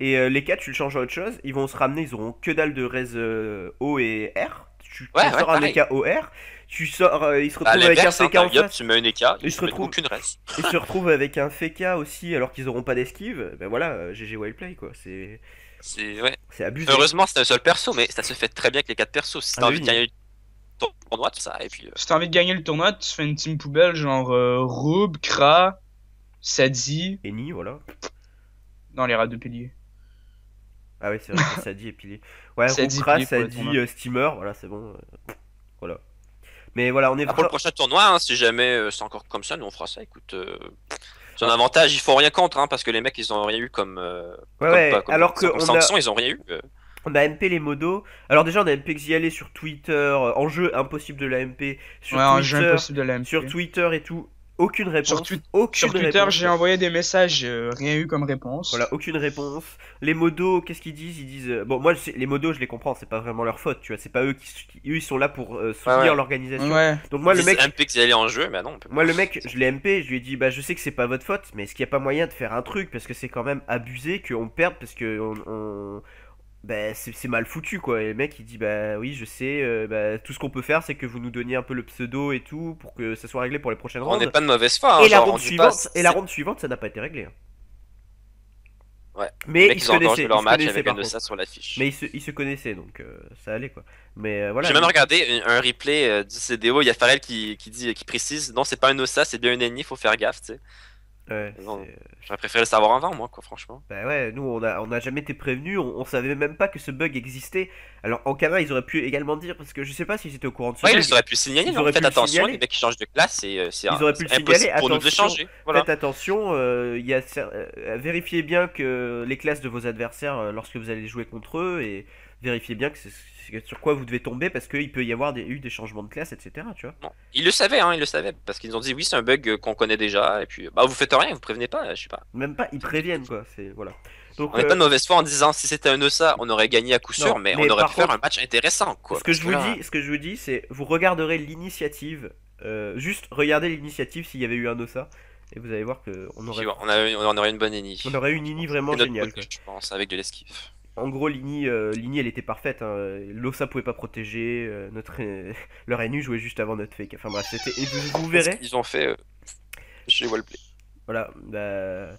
[SPEAKER 1] et euh, les 4, tu le changes à autre chose. Ils vont se ramener, ils auront que dalle de res euh, O et R. Tu, sors un EK OR. Tu sors, ils se retrouvent avec un FK en Tu mets un EK,
[SPEAKER 2] ils, se retrouvent aucune res.
[SPEAKER 1] ils se retrouvent avec un FK aussi alors qu'ils auront pas d'esquive. Ben voilà, euh, GG Wildplay quoi. C'est.
[SPEAKER 2] C'est ouais. abusé. Heureusement, c'est un seul perso, mais ça se fait très bien avec les 4 persos. Si ah t'as bah envie de gagner le tournoi, ça. Et puis, Si
[SPEAKER 3] t'as envie de gagner le tournoi, tu fais une team poubelle genre Roub, Kra, Sadzi, Eni voilà. dans les rats de piliers. Ah oui, c'est vrai que ça dit Ouais, ça ça dit euh, Steamer, voilà, c'est bon. Euh,
[SPEAKER 1] voilà. Mais voilà, on est. pour le
[SPEAKER 2] prochain tournoi, hein, si jamais euh, c'est encore comme ça, nous on fera ça. Écoute, c'est un avantage, ils font rien contre, hein, parce que les mecs ils ont rien eu comme. ouais, alors que.
[SPEAKER 1] on sanction, ils ont rien eu. On a MP les modos. Alors déjà, on a MP aller sur Twitter, en jeu impossible de la MP, sur, ouais, Twitter, jeu impossible de la MP. sur Twitter et tout. Aucune réponse. Sur, Twitter, j'ai envoyé
[SPEAKER 3] des messages, euh, rien eu comme réponse. Voilà, aucune réponse. Les modos,
[SPEAKER 1] qu'est-ce qu'ils disent Ils disent. Euh, bon, moi, les modos, je les comprends, c'est pas vraiment leur faute, tu vois. C'est pas eux qui. eux, ils sont là pour euh, soutenir ah l'organisation. Ouais. Donc, moi, le mec. MP
[SPEAKER 2] qui en jeu, mais non.
[SPEAKER 1] moi, le mec, je l'ai MP, je lui ai dit, bah, je sais que c'est pas votre faute, mais est-ce qu'il n'y a pas moyen de faire un truc Parce que c'est quand même abusé qu'on perde, parce que on bah, c'est mal foutu quoi. Et le mec il dit bah oui je sais, euh, bah, tout ce qu'on peut faire c'est que vous nous donniez un peu le pseudo et tout pour que ça soit réglé pour les prochaines rondes. On n'est pas de mauvaise foi. Hein, et, la ronde suivante, et la ronde suivante ça n'a pas été réglé. Hein. Ouais. Mais ils, se connaissaient. match avec ça sur l'affiche. Mais ils se, connaissaient donc euh, ça allait quoi. Mais euh, voilà. J'ai même regardé
[SPEAKER 2] un, replay du CDO. Il y a Farrell qui, dit qui précise non c'est pas un OSA, c'est bien un ennemi faut faire gaffe tu sais. Ouais, euh, J'aurais préféré le savoir avant, moi, quoi, franchement.
[SPEAKER 1] Bah ouais, nous, on a, on a jamais été prévenus, on, savait même pas que ce bug existait. Alors, en Kama, ils auraient pu également dire, parce que je sais pas s'ils étaient
[SPEAKER 2] au courant de ce ouais, ils auraient pu signaler, ils auraient fait, attention, les mecs qui changent de classe, c'est euh, pu pour nous changer. Faites
[SPEAKER 1] attention, euh, vérifiez bien que les classes de vos adversaires, lorsque vous allez jouer contre eux, et vérifiez bien que sur quoi vous devez tomber parce qu'il peut y avoir des, eu des changements de classe, etc. Tu vois.
[SPEAKER 2] ils le savaient, hein, le savait, parce qu'ils ont dit oui, c'est un bug euh, qu'on connaît déjà et puis bah vous faites rien, vous prévenez pas, je sais pas. Même
[SPEAKER 1] pas, ils préviennent quoi. C'est voilà. Donc, on n'est euh, pas de mauvaise foi en
[SPEAKER 2] disant si c'était un osa, e on aurait gagné à coup sûr, mais, on aurait pu faire un match intéressant quoi. Ce que je vous dis,
[SPEAKER 1] ce que je vous dis, c'est vous regarderez l'initiative, euh, juste regardez l'initiative s'il y avait eu un osa, e Et vous allez voir
[SPEAKER 2] qu'on aurait... On, on aurait une bonne INI. On aurait une INI vraiment géniale. je pense, avec de l'esquive.
[SPEAKER 1] En gros, l'INI euh, elle était parfaite. L'OSA hein. L'Ossa pouvait pas protéger. Euh, notre, leur NU jouait juste avant notre fake. Enfin bref, c'était. Et vous, verrez.
[SPEAKER 2] Ils ont fait euh, chez Wallplay.
[SPEAKER 1] Voilà. Bah,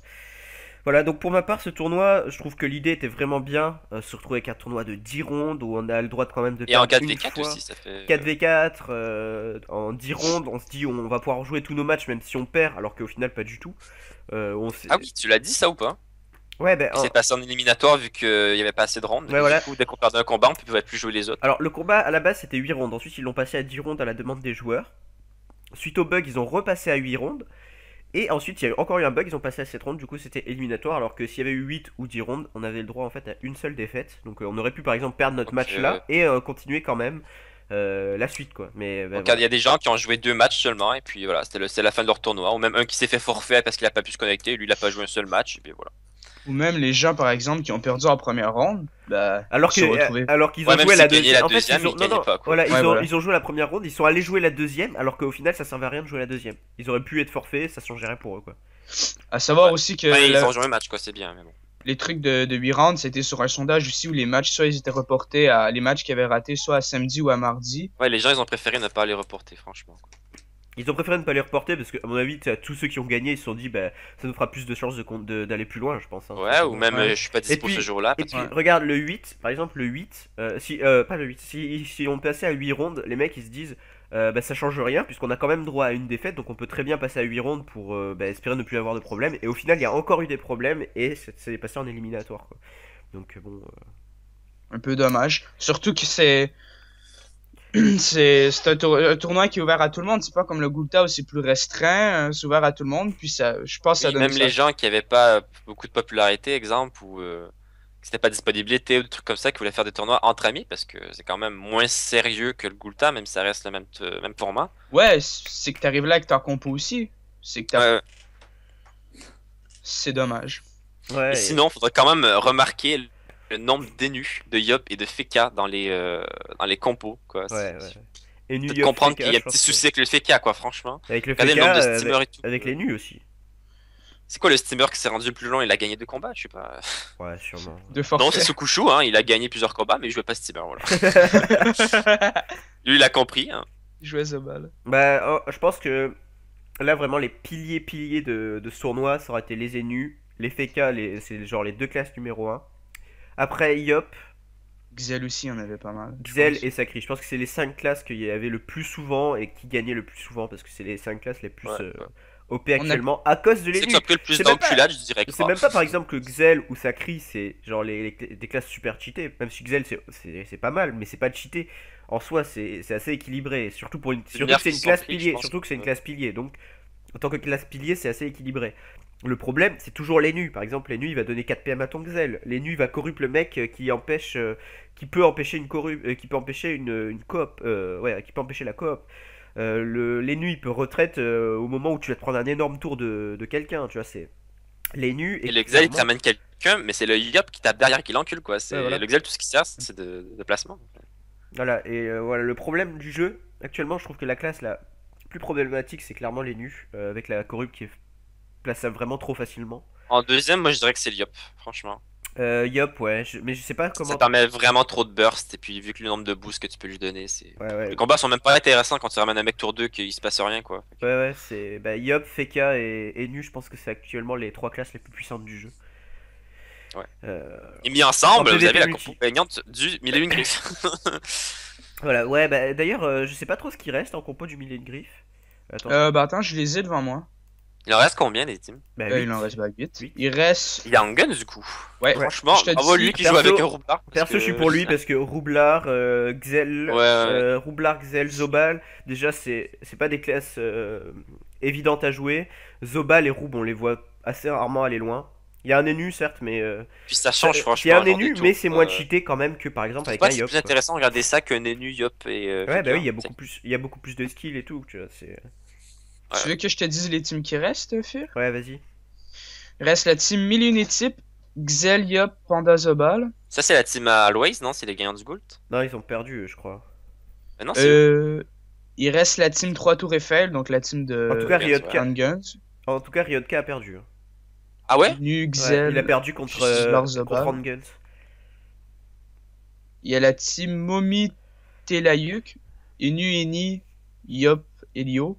[SPEAKER 1] voilà, donc pour ma part, ce tournoi, je trouve que l'idée était vraiment bien. se retrouver avec un tournoi de 10 rondes où on a le droit quand même de Et en une 4v4 aussi, ça fait. 4v4, en 10 rondes, on se dit on va pouvoir jouer tous nos matchs même si on perd, alors qu'au final, pas du tout. on Ah oui,
[SPEAKER 2] tu l'as dit ça ou pas on... Ben, c'est oh. passé en éliminatoire vu qu'il n'y avait pas assez de rondes. Du coup, dès qu'on perdait un combat, on ne pouvait plus jouer les autres. Alors,
[SPEAKER 1] le combat à la base c'était 8 rondes. Ensuite, ils l'ont passé à 10 rondes à la demande des joueurs. Suite au bug, ils ont repassé à 8 rondes. Et ensuite, il y a encore eu un bug, ils ont passé à 7 rondes, du coup c'était éliminatoire, alors que s'il y avait eu 8 ou 10 rondes, on avait le droit en fait à une seule défaite. Donc euh, on aurait pu par exemple perdre notre match euh, là et euh, continuer quand même la
[SPEAKER 3] suite quoi. Mais
[SPEAKER 2] ben, il y a des gens qui ont joué deux matchs seulement, et puis voilà, c'était la fin de leur tournoi, ou même un qui s'est fait forfait parce qu'il a pas pu se connecter, lui il a pas joué un seul match, et puis voilà.
[SPEAKER 3] Ou même les gens, par exemple, qui ont perdu en première ronde, bah, alors qu'ils alors qu'ils ont joué la, en Fait, ils ont...
[SPEAKER 1] joué la première ronde, ils sont allés jouer la deuxième, alors qu'au final, ça servait à rien de jouer la deuxième. Ils auraient pu être forfaits, ça changerait
[SPEAKER 3] pour eux, quoi.
[SPEAKER 2] À savoir aussi que c'est bien,
[SPEAKER 3] Les trucs de, de 8 rounds, c'était sur un sondage aussi où les matchs, soit ils étaient reportés à les matchs qui avaient raté soit à samedi ou à mardi. Ouais, les gens, ils
[SPEAKER 2] ont préféré ne pas les reporter, franchement.
[SPEAKER 1] Ils ont préféré ne pas les reporter parce que, à mon avis, tous ceux qui ont gagné, ils se sont dit, bah, ça nous fera plus de chances d'aller plus loin, je pense. Hein, ouais, ou même, euh, je suis pas dispo ce jour-là. Et puis, regarde, le 8, par exemple, le 8, euh, si, euh, pas le 8, si, si, on passait à 8 rondes, les mecs, ils se disent, bah, ça change rien, puisqu'on a quand même droit à une défaite, donc on peut très bien passer à 8 rondes pour bah, espérer ne plus avoir de problème. Et au final, il y a encore eu des problèmes et ça c'est passé en éliminatoire.
[SPEAKER 3] Donc, bon. Un peu dommage. Surtout que c'est c'est un, tournoi qui est ouvert à tout le monde. C'est pas comme le Gulta où c'est plus restreint, hein, c'est ouvert à tout le monde. Puis ça, je pense ça Même les
[SPEAKER 2] gens qui avaient pas euh, beaucoup de popularité, exemple, ou euh, qui n'étaient pas disponibilité ou des trucs comme ça, qui voulaient faire des tournois entre amis parce que c'est quand même moins sérieux que le Gulta, même si ça reste le même, euh, même format.
[SPEAKER 3] Ouais, c'est que tu arrives là avec ta compo aussi. C'est que C'est dommage. sinon,
[SPEAKER 2] faudrait quand même remarquer le nombre d'Enu, de Yop et de Feka dans les, euh, dans les compos. Quoi. Ouais, ouais. comprendre qu'il y a un petit souci avec le Feka, quoi, franchement. Avec le
[SPEAKER 1] avec, les nus aussi.
[SPEAKER 2] C'est quoi le steamer qui s'est rendu plus long Il a gagné deux combats, je sais pas. Ouais, sûrement. De Non, c'est Soukouchou, hein, il a gagné plusieurs combats, mais il jouait pas steamer, voilà. Lui, il a compris.
[SPEAKER 3] Hein. Il jouait The Ball.
[SPEAKER 1] Bah, oh, je pense que là, vraiment, les piliers piliers de, de ce ça aurait été les Enus, les Feka, les... c'est genre les deux classes numéro 1.
[SPEAKER 3] Après Yop. Xel aussi, on avait pas mal. Xel
[SPEAKER 1] et Sacri. Je pense que c'est les 5 classes qu'il y avait le plus souvent et qui gagnaient le plus souvent parce que c'est les 5 classes les plus OP euh, actuellement à cause de l'élite. C'est plus je dirais. C'est même pas par exemple que Xel ou Sacri, c'est genre des classes super cheatées. Même si Xel c'est pas mal, mais c'est pas cheaté. En soi, c'est assez équilibré. Surtout pour une, c'est une classe pilier. Surtout que c'est une classe pilier. Donc, en tant que classe pilier, c'est assez équilibré. Le problème, c'est toujours les nus. Par exemple, nus, il va donner 4 PM à ton Les nus, il va corrompre le mec euh, qui empêche, euh, qui peut empêcher une euh, qui peut empêcher une, coop, ouais, qui peut empêcher la coop. Les nus, il peut retraite au moment où tu vas te prendre un énorme tour de, quelqu'un, tu vois, c'est... nus Et l'exil, il ramène
[SPEAKER 2] quelqu'un, mais c'est le Yop qui tape derrière qui l'encule, quoi. C'est tout ce qui sert, c'est de, placement.
[SPEAKER 1] Voilà, et voilà, le problème du jeu, actuellement, je trouve que la classe, la plus problématique, c'est clairement les nus, avec la corrupte qui est plaçable vraiment trop facilement.
[SPEAKER 2] En deuxième, moi je dirais que c'est Yop, franchement.
[SPEAKER 1] Euh, Yop, ouais, mais je sais pas comment. Ça permet vraiment
[SPEAKER 2] trop de burst, et puis vu que le nombre de boosts que tu peux lui donner, c'est. Ouais, ouais. Les combats sont même pas intéressants quand tu ramènes un mec tour 2 qu'il se passe rien, quoi.
[SPEAKER 1] Ouais, ouais, c'est. Bah, Yop, Feka et... Enu, Nu, je pense que c'est actuellement les trois classes les plus puissantes du jeu.
[SPEAKER 2] Ouais. Euh, et mis ensemble, vous avez la compo du Mille et une griffes.
[SPEAKER 1] voilà, ouais, bah d'ailleurs, euh, je sais pas trop ce qui reste en compo du Mille et une griffes. Attends. Euh, bah
[SPEAKER 3] attends, je les ai devant moi.
[SPEAKER 2] Il en reste combien les teams ben, euh, Il en reste pas ben 8. Il reste. Il y a gun du coup. Ouais, franchement,
[SPEAKER 3] on lui
[SPEAKER 1] qui joue avec Roublard. Perso, je suis pour lui parce que Roublard, euh, Xel, euh, Roublard, Xel, Zobal, déjà, c'est pas des classes euh, évidentes à jouer. Zobal et Roub, on les voit assez rarement aller loin. Il y a un Nénu certes, mais. Puis ça change, franchement. Il y a un Nénu
[SPEAKER 2] mais c'est moins cheaté quand même que par exemple avec un Yop. C'est plus intéressant de regarder ça qu'un Nenu Yop et. ouais, bah oui, il y, a beaucoup
[SPEAKER 3] plus, il y a beaucoup plus de skills et tout. Tu vois, c'est tu veux que je te dise les teams qui restent, Phil Ouais, vas-y. Reste la team Xel, Yop, Panda, Zobal.
[SPEAKER 2] Ça, c'est la team à non C'est les gagnants du Goult
[SPEAKER 3] Non, ils ont perdu, je crois.
[SPEAKER 2] non, euh,
[SPEAKER 3] il reste la team 3 Tours Eiffel, donc la team de en tout cas, Guns. En tout cas,
[SPEAKER 1] Ryotka a perdu. Hein.
[SPEAKER 3] Ah ouais, Il a perdu contre, euh, Guns. Il y a la team Momi Telayuk, Inuini, Yop, Elio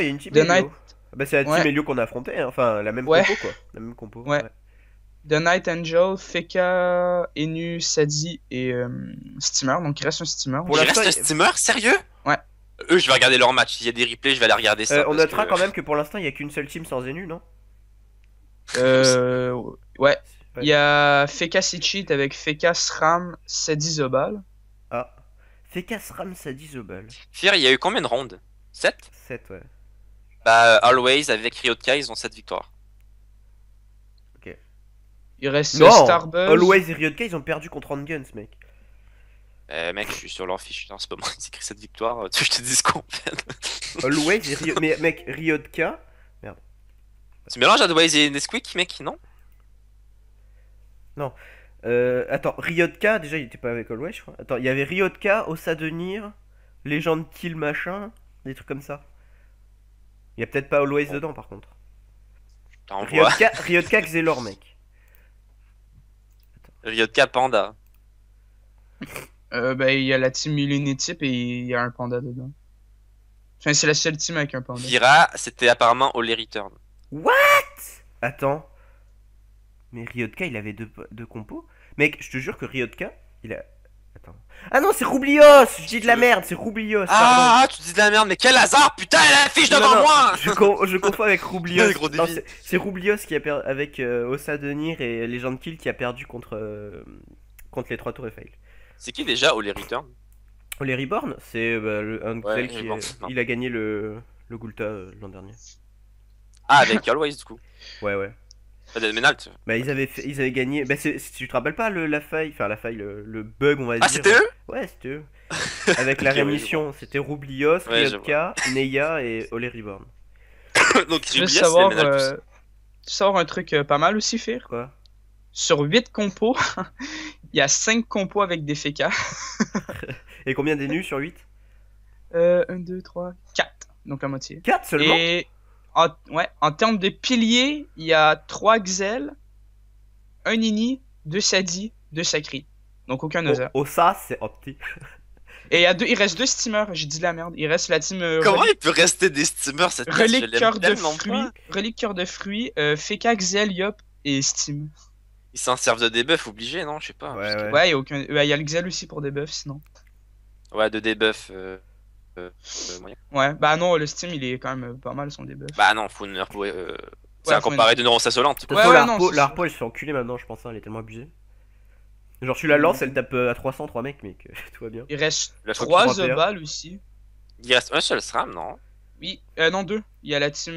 [SPEAKER 3] il y a une team The Night... Ah bah, c'est la team Elio qu'on a affronté, hein. enfin la même compo quoi. La même compo. Ouais. The Night Angel, Feka, Enu, Sadie et euh, Steamer. Donc il reste un Steamer. Pour il reste un Steamer Sérieux Ouais. Eux, je vais regarder leur
[SPEAKER 2] match. S'il y a des replays, je vais aller regarder ça. Euh, on notera quand même
[SPEAKER 3] que pour l'instant, il n'y a qu'une seule team sans Enu, non Euh. Ouais. Il y a Feka Sitchit avec Feka Sram, Sadie Zobal. Ah. Feka Sram, Sadie Zobal.
[SPEAKER 2] Fier, il y a eu combien de rondes 7 7, ouais. Bah, euh, Always avec Ryotka, ils ont cette victoire. Ok.
[SPEAKER 3] Il reste non, Always et
[SPEAKER 1] Ryotka, ils ont perdu contre Anguns mec.
[SPEAKER 2] Euh, mec, je suis sur leur fiche, c'est pas moi qui écrit cette victoire, euh, tu je te dis ce qu'on
[SPEAKER 1] Always et Ryotka. Mais mec, Ryotka.
[SPEAKER 2] Merde. C'est mélanges Always et Nesquik, mec, non
[SPEAKER 1] Non. Euh, attends, Ryotka, déjà il était pas avec Always, je crois. Attends, il y avait Ryotka, Osa Denir, Légende Kill machin, des trucs comme ça. Il a peut-être pas Always oh. dedans par contre.
[SPEAKER 2] Ryotka, Ryotka Xelor, mec. Ryotka Panda.
[SPEAKER 3] Euh, ben, il y a la team type et il y a un panda dedans. Enfin, c'est la seule team avec un panda. Vira,
[SPEAKER 2] c'était apparemment aller Return.
[SPEAKER 3] What Attends. Mais Ryotka, il avait deux, deux compos.
[SPEAKER 1] Mec, je te jure que Ryotka, il a ah non, c'est Roublios Je dis de la merde, c'est Roublios ah, ah,
[SPEAKER 2] tu dis de la merde, mais quel hasard Putain, elle affiche devant moi
[SPEAKER 1] Je, confonds avec Roublios. c'est Roublios qui a perdu avec euh, Ossa Denir et Legend Kill qui a perdu contre, euh, contre les 3 tours fail
[SPEAKER 2] C'est qui déjà Olery Return
[SPEAKER 1] Olé Reborn C'est bah, un de qui euh, il a gagné le, le Gulta euh, l'an dernier.
[SPEAKER 2] Ah, avec Always du coup Ouais, ouais.
[SPEAKER 1] Bah, ils avaient, ils avaient gagné. Bah, tu te rappelles pas la faille, enfin la faille, le, bug, on va ah, dire. c'était eux Ouais, c'était eux. Avec la rémission, c'était Rublios, Kyotka, Neya et Ole Reborn. Donc, euh, tu veux savoir,
[SPEAKER 3] un truc euh, pas mal aussi, faire Quoi Sur 8 compos, il y a 5 compos avec des fécas. et combien des nus sur 8 1, 2, 3, 4. Donc à moitié. 4 seulement Et en, ouais, en termes de piliers, il y a 3 Xel, 1 Nini, 2 Sadi, 2 Sakri. Donc aucun Au ça c'est opti. Et il, deux, il reste deux steamers, j'ai dit la merde. Il reste la team. Euh, Comment il peut rester
[SPEAKER 2] des steamers cette Relique cœur de, fruits,
[SPEAKER 3] Relique cœur de fruits, Feka, Xel, Yop et Steam.
[SPEAKER 2] Ils s'en servent de debuff obligé, non
[SPEAKER 3] Je sais pas. Ouais, y aucun... il y a le Xel aussi pour debuff sinon.
[SPEAKER 2] Ouais, de debuff. Euh, euh, euh, ouais,
[SPEAKER 3] bah non, le Steam il est quand même euh, pas mal son débuff.
[SPEAKER 2] Bah non, faut une euh...
[SPEAKER 3] c'est un comparer de Neurance Assolante. la harpo elle se fait enculer maintenant, je pense, hein, elle est tellement abusée.
[SPEAKER 1] Genre, tu la lance, elle tape à 300, 3 mecs, mec, tout va bien.
[SPEAKER 3] Il reste 3 The aussi. Il reste un seul SRAM, non Oui, non, 2, Il y a la team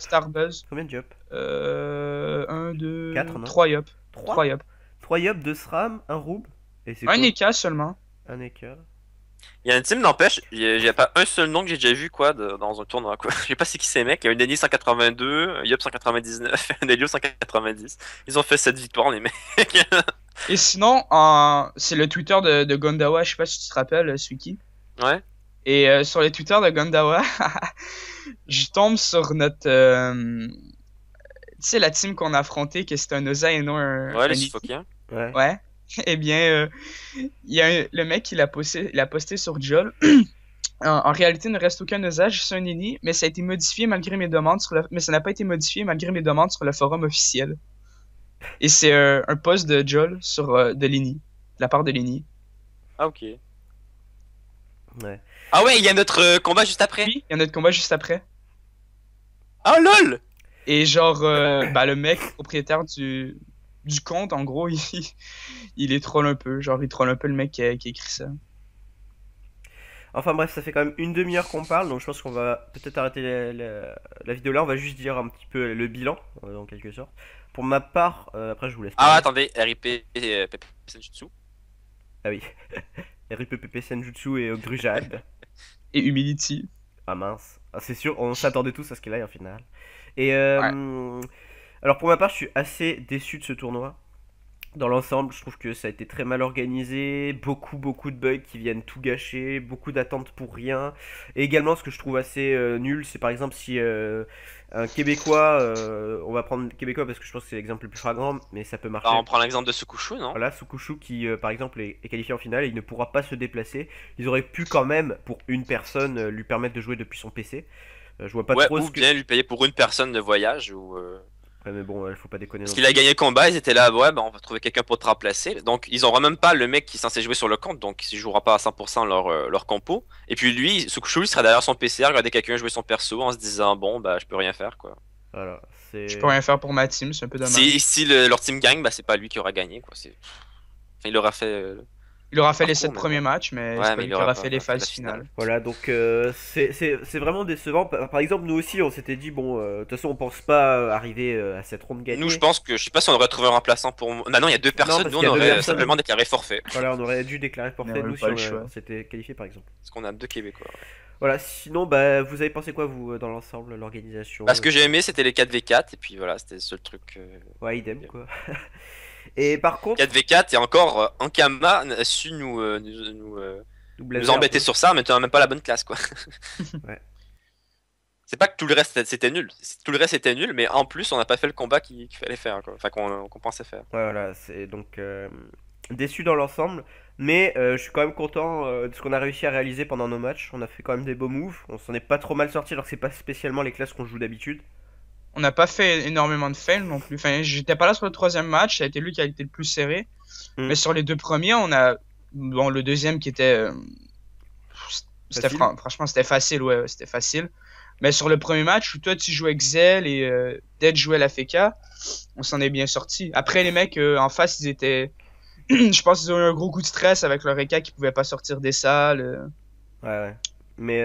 [SPEAKER 3] Starbuzz. Combien de Yop Euh. 1, 2, 3 Yop. 3 Yop. 3 Yop, 2 SRAM, 1 Roub. Et c'est un EK seulement. Un EK.
[SPEAKER 2] Il y a une team, n'empêche, il n'y a, pas un seul nom que j'ai déjà vu quoi dans un tournoi. Quoi. Je sais pas c'est qui ces mecs. Il y a une denis 182, un Yop 199, un Elio 190. Ils ont fait cette victoire, les mecs.
[SPEAKER 3] Et sinon, c'est le Twitter de, Gondawa, je sais pas si tu te rappelles, Suki. Ouais. Et euh, sur les Twitter de Gondawa, je tombe sur notre. Euh, tu sais, la team qu'on a affrontée, que c'était un Oza et non un. Ouais, les ouais. eh bien, euh, il y a le mec qui l'a posté, il posté sur Jol. En, réalité, il ne reste aucun usage, c'est un mais ça a été modifié malgré mes demandes sur le, mais ça n'a pas été modifié malgré mes demandes sur le forum officiel. Et c'est euh, un post de Joel sur euh, de l'INI, de la part de l'INI. Ah ok. Ah ouais, il y a notre combat juste après. Oui, il y a notre combat juste après. Ah lol. Et genre, bah, le mec propriétaire du, du compte, en gros, il, il est troll un peu. Genre, il troll un peu le mec qui, écrit ça. Enfin bref,
[SPEAKER 1] ça fait quand même une demi-heure qu'on parle, donc je pense qu'on va peut-être arrêter la, vidéo là. On va juste dire un petit peu le bilan, euh, en quelque sorte. Pour ma part, euh, après je vous laisse. Ah,
[SPEAKER 2] attendez, RIP euh, Senjutsu.
[SPEAKER 1] Ah oui, RIP PP Senjutsu et Grujad. et Humility. Ah mince, ah, c'est sûr, on s'attendait tous à ce qu'il aille en finale. Et. euh... Alors pour ma part, je suis assez déçu de ce tournoi. Dans l'ensemble, je trouve que ça a été très mal organisé, beaucoup beaucoup de bugs qui viennent tout gâcher, beaucoup d'attentes pour rien. Et également, ce que je trouve assez euh, nul, c'est par exemple si euh, un Québécois, euh, on va prendre Québécois parce que je pense que c'est l'exemple le plus flagrant, mais ça peut marcher. Bah, on prend
[SPEAKER 2] l'exemple de Soukouchou non Voilà,
[SPEAKER 1] Soukouchou qui, par exemple, est, qualifié en finale et il ne pourra pas se déplacer. Ils auraient pu quand même, pour une personne, lui permettre de jouer depuis son PC. je vois pas trop. Ou bien
[SPEAKER 2] lui payer pour une personne de voyage ou bon, il faut pas déconner. Parce qu'il a gagné le combat, ils étaient là, ouais, bah, on va trouver quelqu'un pour te remplacer. Donc, ils n'auront même pas le mec qui est censé jouer sur le compte, donc il jouera pas à 100% leur, euh, leur compo. Et puis lui, Sukushu, il sera derrière son PC à regarder quelqu'un jouer son perso en se disant, bon, bah, je peux rien faire, quoi. je peux rien
[SPEAKER 3] faire pour ma team, c'est un peu dommage.
[SPEAKER 2] Si, leur team gagne, bah, c'est pas lui qui aura gagné, quoi. Enfin, il aura fait. Euh,
[SPEAKER 3] il aura fait les sept premiers matchs, mais, il, aura, fait les phases finales.
[SPEAKER 1] Voilà, donc euh, c'est vraiment décevant. Par exemple, nous aussi, on s'était dit, bon, euh, de toute façon, on pense pas arriver euh, à cette ronde gagnée. Nous, je
[SPEAKER 2] pense que, je sais pas si on aurait trouvé un remplaçant pour. Non, non, il y a deux personnes, nous, on aurait simplement déclaré forfait. Voilà, on
[SPEAKER 1] aurait dû déclarer forfait, nous, si on
[SPEAKER 2] s'était qualifié, par exemple. Parce qu'on a deux Québécois.
[SPEAKER 1] Voilà, sinon, bah, vous avez pensé quoi, vous, dans l'ensemble, l'organisation parce bah, Ce que
[SPEAKER 2] j'ai aimé, c'était les 4v4, et puis voilà, c'était le seul truc. Ouais, idem, quoi. Et par contre. 4v4, et encore, Ankama euh, a su nous, euh, euh, embêter sur ça, mais tu n'as même pas la bonne classe, quoi. C'est pas que tout le reste c'était nul, tout le reste était nul, mais en plus on n'a pas fait le combat qu'il fallait faire, enfin qu'on pensait faire.
[SPEAKER 1] voilà, c'est donc déçu dans l'ensemble, mais je suis quand même content de ce qu'on a réussi à réaliser pendant nos matchs.
[SPEAKER 3] On a fait quand même des beaux moves, on s'en est pas trop mal sorti alors que c'est pas spécialement les classes qu'on joue d'habitude. On n'a pas fait énormément de fail non plus. Enfin, j'étais pas là sur le troisième match, ça a été lui qui a été le plus serré. Mm. Mais sur les deux premiers, on a. Bon, le deuxième qui était. Euh, franchement, c'était facile, ouais, c'était facile. Mais sur le premier match, où toi tu jouais Xel et euh, Dead jouait la FECA, on s'en est bien sorti. Après, les mecs euh, en face, ils étaient. je pense qu'ils ont eu un gros coup de stress avec leur ECA qui pouvait pas sortir des salles. Euh. Ouais,
[SPEAKER 1] Mais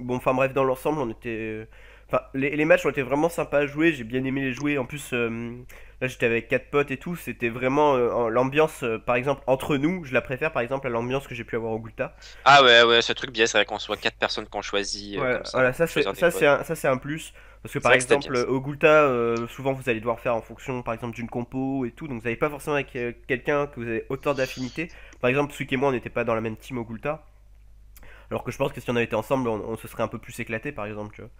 [SPEAKER 1] bon, enfin bref, dans l'ensemble, on était. Enfin, les, matchs ont été vraiment sympas à jouer, j'ai bien aimé les jouer. En plus, euh, là j'étais avec quatre potes et tout, c'était vraiment euh, l'ambiance, euh, par exemple, entre nous, je la préfère par exemple à l'ambiance que j'ai pu avoir au Gulta.
[SPEAKER 2] Ah ouais, ouais, ce truc bien, c'est vrai qu'on soit quatre personnes qu'on choisit. ça, voilà, ça c'est
[SPEAKER 1] un, plus. Parce que par exemple, au Gulta, souvent vous allez devoir faire en fonction par exemple d'une compo et tout, donc vous n'avez pas forcément avec quelqu'un que vous avez autant d'affinité. Par exemple, Suik et moi on n'était pas dans la même team au Gulta. Alors que je pense que si on avait été ensemble, on, on se serait un peu plus éclaté par exemple, tu vois.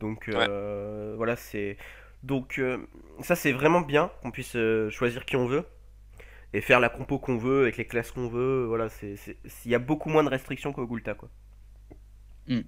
[SPEAKER 1] Donc euh, voilà, c'est. Donc euh, ça c'est vraiment bien qu'on puisse euh, choisir qui on veut et faire la compo qu'on veut avec les classes qu'on veut. Voilà, c'est il y a beaucoup moins de restrictions qu'au Gulta quoi. Mm.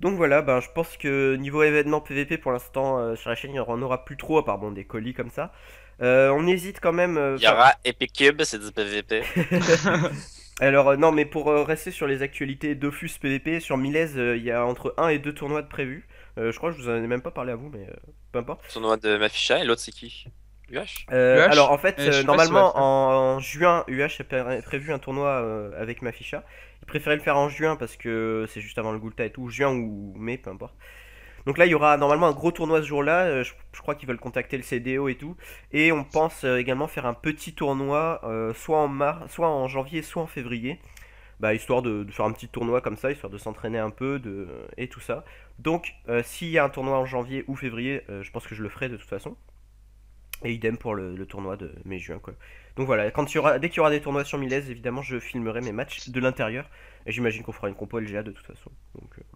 [SPEAKER 1] Donc voilà, ben, je pense que niveau événement PVP pour l'instant sur la chaîne il n'y en aura plus trop à part bon des colis comme ça. on hésite quand même. il y aura
[SPEAKER 2] Epic Cube, c'est du PVP.
[SPEAKER 1] Alors non mais pour rester sur les actualités Dofus PVP, sur Milez il y a entre 1 et 2 tournois de prévus. Euh, je crois que je vous en ai même pas parlé à vous, mais euh, peu
[SPEAKER 2] importe. Son nom de Mafisha et l'autre c'est qui UH, Alors en fait, euh, normalement
[SPEAKER 1] en, juin, UH a prévu un tournoi avec Mafisha. Il préférait le faire en juin parce que c'est juste avant le Gulta et tout, juin ou mai, peu importe. Donc là, il y aura normalement un gros tournoi ce jour-là. Je, je, crois qu'ils veulent contacter le CDO et tout. Et on pense également faire un petit tournoi, soit en mars, soit en janvier, soit en février. Bah, histoire de, faire un petit tournoi comme ça, histoire de s'entraîner un peu de, et tout ça. Donc, euh, s'il y a un tournoi en janvier ou février, euh, je pense que je le ferai de toute façon. Et idem pour le, tournoi de mai-juin. quoi. Donc voilà, quand aura, dès qu'il y aura des tournois sur Milez, évidemment, je filmerai mes matchs de l'intérieur. Et j'imagine qu'on fera une compo LGA de toute façon. Donc, euh,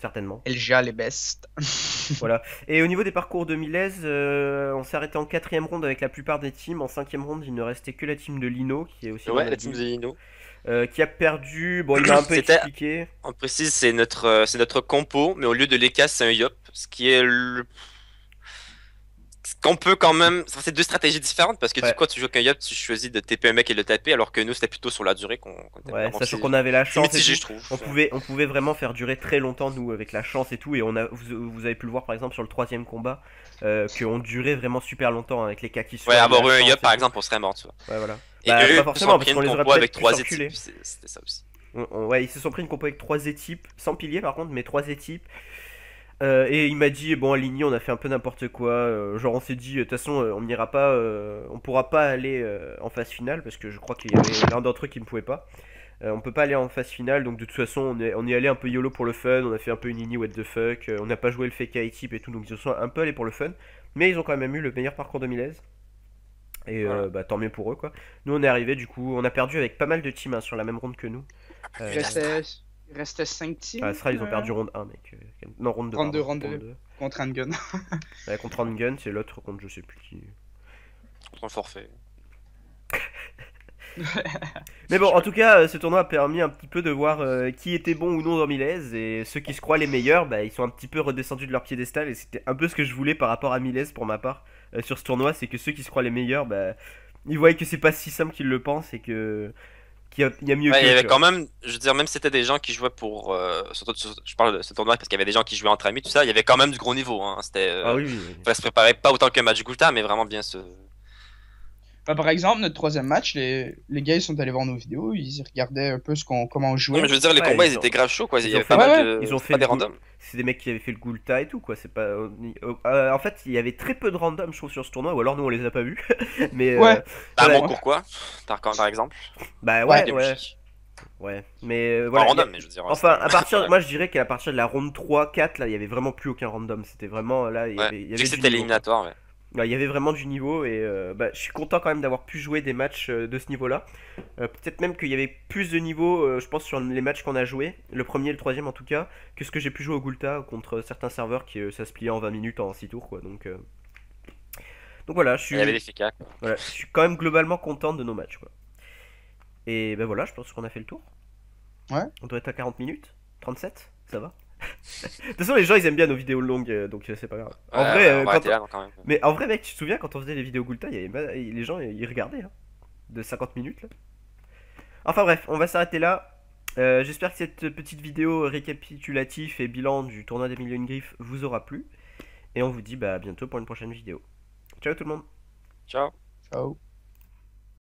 [SPEAKER 1] Certainement. Elja les best. voilà. Et au niveau des parcours de Milez, euh, on s'est arrêté en quatrième ronde avec la plupart des teams. En cinquième ronde, il ne restait que la team de Lino, qui est aussi. la team de Lino. Euh, qui a perdu. Bon, il m'a un peu expliqué.
[SPEAKER 2] On précise, c'est notre, euh, c'est notre compo, mais au lieu de l'écasse, c'est un Yop, ce qui est le qu'on peut quand même. C'est deux stratégies différentes parce que du coup, tu joues qu'un Yop, tu choisis de TP un mec et le taper, alors que nous, c'était plutôt sur la durée qu'on. Qu ouais, sachant qu'on avait la chance. je trouve. On pouvait,
[SPEAKER 1] on pouvait vraiment faire durer très longtemps, nous, avec la chance et tout. Et on a, vous, vous avez pu le voir par exemple sur le troisième combat, euh, qu'on durait vraiment super longtemps hein, avec les cas qui sont... Ouais, avoir eu un Yop par exemple, on serait mort, tu vois. Ouais, voilà. Et bah, eux, pas forcément, parce avec trois C'était ça aussi. ouais, ils se sont pris une compo avec trois équipes, sans pilier par contre, mais trois équipes. Euh, et il m'a dit, bon, à l'INI on a fait un peu n'importe quoi. Euh, genre, on s'est dit, euh, de toute façon, on n'ira pas, on pourra pas aller en phase finale parce que je crois qu'il y avait l'un d'entre eux qui ne pouvait pas. on peut pas aller en phase finale, donc de toute façon, on est, allé un peu YOLO pour le fun. On a fait un peu une Ligny, what the fuck. on n'a pas joué le fake type et tout, donc ils sont un peu allés pour le fun. Mais ils ont quand même eu le meilleur parcours de Milez. Et bah, tant mieux pour eux, quoi. Nous, on est arrivé, du coup, on a perdu avec pas mal de teams hein, sur la même ronde que nous.
[SPEAKER 3] Il restait 5 teams. Ah, ça, ils ont euh, perdu ronde
[SPEAKER 1] 1, mec. Euh, non, ronde 2. Ronde 2, ronde 2. Contre Handgun. ouais, contre Handgun, c'est l'autre contre je sais plus qui.
[SPEAKER 2] Contre un forfait.
[SPEAKER 1] Mais bon, en tout cas, euh, ce tournoi a permis un petit peu de voir qui était bon ou non dans Milez. Et ceux qui se croient les meilleurs, bah, ils sont un petit peu redescendus de leur piédestal. Et c'était un peu ce que je voulais par rapport à Milez pour ma part sur ce tournoi. C'est que ceux qui se croient les meilleurs, bah, ils voyaient que c'est pas si simple qu'ils le pensent. Et que il y, a mieux Il y avait quand même,
[SPEAKER 2] je veux dire, même si c'était des gens qui jouaient pour. Euh, je parle de ce tournoi parce qu'il y avait des gens qui jouaient entre amis, tout ça, il y avait quand même du gros niveau. Hein. C'était. Euh, ah se préparer pas autant que match Gulta, mais vraiment bien ce
[SPEAKER 3] bah, par exemple, notre troisième match, les, gars ils sont allés voir nos vidéos, ils regardaient un peu ce qu'on, comment on jouait. mais je veux dire, les combats ils, étaient grave chauds quoi. Ils, y ont pas mal de... ils des randoms.
[SPEAKER 1] C'est des mecs qui avaient fait le Goulta et tout quoi. C'est pas... Euh, euh, euh, en fait, il y avait très peu de randoms je trouve sur ce tournoi, ou alors nous on les a pas vus. mais, ouais.
[SPEAKER 2] Euh, pourquoi Par exemple Bah ouais, ouais. Ouais,
[SPEAKER 1] mais voilà. enfin, à partir, moi je dirais qu'à partir de la ronde 3, 4, là, il y avait vraiment plus aucun random. C'était vraiment là, il y avait. c'était éliminatoire, ouais. Bah, il y avait vraiment du niveau et euh, bah, je suis content quand même d'avoir pu jouer des matchs euh, de ce niveau-là. Euh, peut-être même qu'il y avait plus de niveau, je pense, sur les matchs qu'on a joués, le premier et le troisième en tout cas, que ce que j'ai pu jouer au Gulta contre certains serveurs qui ça se pliait en 20 minutes en 6 tours quoi. Donc, donc voilà, je suis... voilà, je suis quand même globalement content de nos matchs quoi. Et ben voilà, je pense qu'on a fait le tour. Ouais. On doit être à 40 minutes, 37, ça va de toute façon, les gens ils aiment bien nos vidéos longues, euh, donc euh, c'est pas grave. En vrai, euh, mais en vrai, mec, tu te souviens quand on faisait les vidéos Goulta les gens ils regardaient hein, de 50 minutes Enfin bref, on va s'arrêter là. J'espère que cette petite vidéo récapitulatif et bilan du tournoi des millions de griffes vous aura plu. Et on vous dit bah, à bientôt pour une prochaine vidéo.
[SPEAKER 3] Ciao tout le monde. Ciao.
[SPEAKER 1] Ciao.